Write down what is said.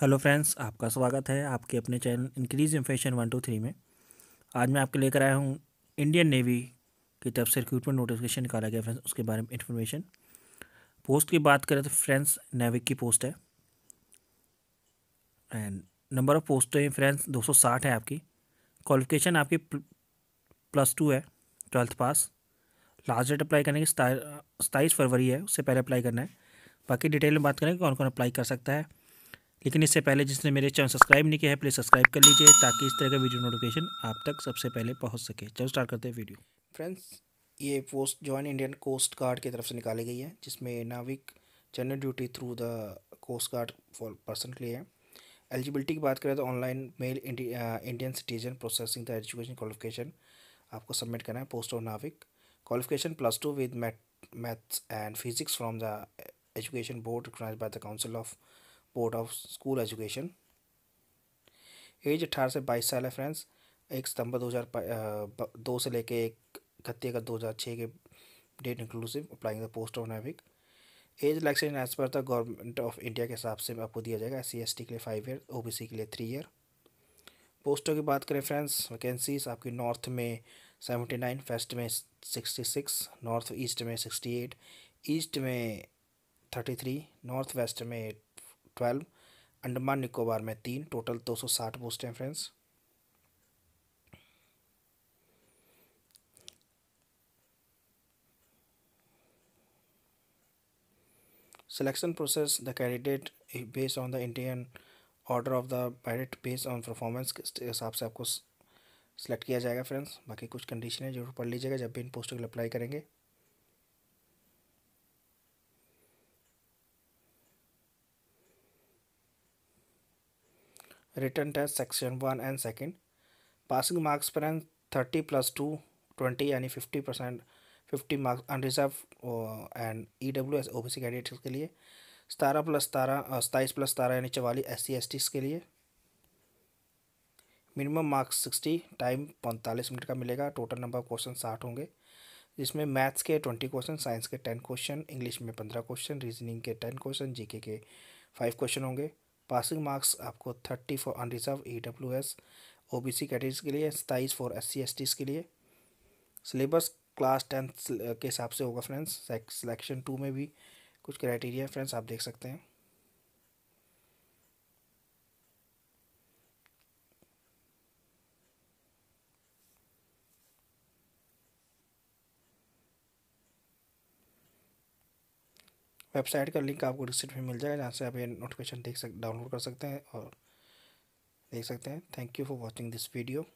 hello friends आपका स्वागत है आपके अपने चैनल इंक्रीज इन्फेशन वन टू थ्री में आज मैं आपके लेकर आया हूँ इंडियन नेवी की तरफ से रिक्रूटमेंट नोटिफिकेशन निकाला गया फ्रेंड्स उसके बारे में इन्फॉर्मेशन पोस्ट की बात करें तो फ्रेंड्स नेविक की पोस्ट है एंड नंबर ऑफ़ पोस्टें फ्रेंड्स दो सौ साठ है आपकी क्वालिफिकेशन आपकी प्लस टू है twelfth pass last date apply करने की सताईस फरवरी है उससे पहले अप्लाई करना है बाकी डिटेल में बात करें कौन कौन अप्लाई कर सकता है लेकिन इससे पहले जिसने मेरे चैनल सब्सक्राइब नहीं किया है प्लीज़ सब्सक्राइब कर लीजिए ताकि इस तरह का वीडियो नोटिफिकेशन आप तक सबसे पहले पहुँच सके चलो स्टार्ट करते हैं वीडियो फ्रेंड्स ये post join Indian coast guard की तरफ से निकाली गई है जिसमें नाविक general duty through the coast guard for person के लिए है एलिजिबिलिटी की बात करें तो online male Indian citizen processing the education qualification आपको सबमिट करना है पोस्ट ऑफ नाविक qualification plus two with maths and physics from the education board recognise by the council of board of school education age अठारह से बाईस साल है friends एक सितंबर दो हज़ार दो से लेके एक इकतीस अगस्त दो हज़ार छः के date inclusive applying the post of नैविक एज इलेक्शन एज पर द गवर्नमेंट ऑफ इंडिया के हिसाब से आपको दिया जाएगा एस सी के लिए फाइव ईयर ओ के लिए थ्री ईयर पोस्टों की बात करें फ्रेंड्स वैकेंसीज आपकी नॉर्थ में सेवेंटी नाइन वेस्ट में सिक्सटी सिक्स नॉर्थ ईस्ट में सिक्सटी एट ईस्ट में थर्टी थ्री नॉर्थ वेस्ट में ट्वेल्व अंडमान निकोबार में तीन टोटल दो सौ साठ पोस्ट हैं friends selection process the candidate based on the Indian order of the merit base on performance के हिसाब से आपको सेलेक्ट किया जाएगा फ्रेंड्स बाकी कुछ कंडीशन है जरूर पढ़ लीजिएगा जब भी इन पोस्टों के लिए अप्लाई करेंगे return test section one and second passing marks पर and thirty plus two twenty यानी fifty percent fifty marks unreserve and E W S O B C candidates के लिए सतारह प्लस सतारह सताईस प्लस सतारह यानी चवालीस एस सी एस टी के लिए मिनिमम मार्क्स सिक्सटी टाइम पैंतालीस मिनट का मिलेगा टोटल नंबर ऑफ क्वेश्चन साठ होंगे जिसमें मैथ्स के ट्वेंटी क्वेश्चन साइंस के टेन क्वेश्चन इंग्लिश में पंद्रह क्वेश्चन रीजनिंग के टेन क्वेश्चन जीके के फाइव क्वेश्चन होंगे पासिंग मार्क्स आपको thirty for unreserve E W S O B C categories के लिए सताईस for S C S Ts के लिए सिलेबस क्लास टेंथ के हिसाब से होगा फ्रेंड्स सेलेक्शन टू में भी कुछ क्राइटेरिया फ्रेंड्स आप देख सकते हैं वेबसाइट का लिंक आपको डिस्क्रिप्शन में मिल जाएगा जहाँ से आप ये नोटिफिकेशन देख सक डाउनलोड कर सकते हैं और देख सकते हैं thank you for watching this video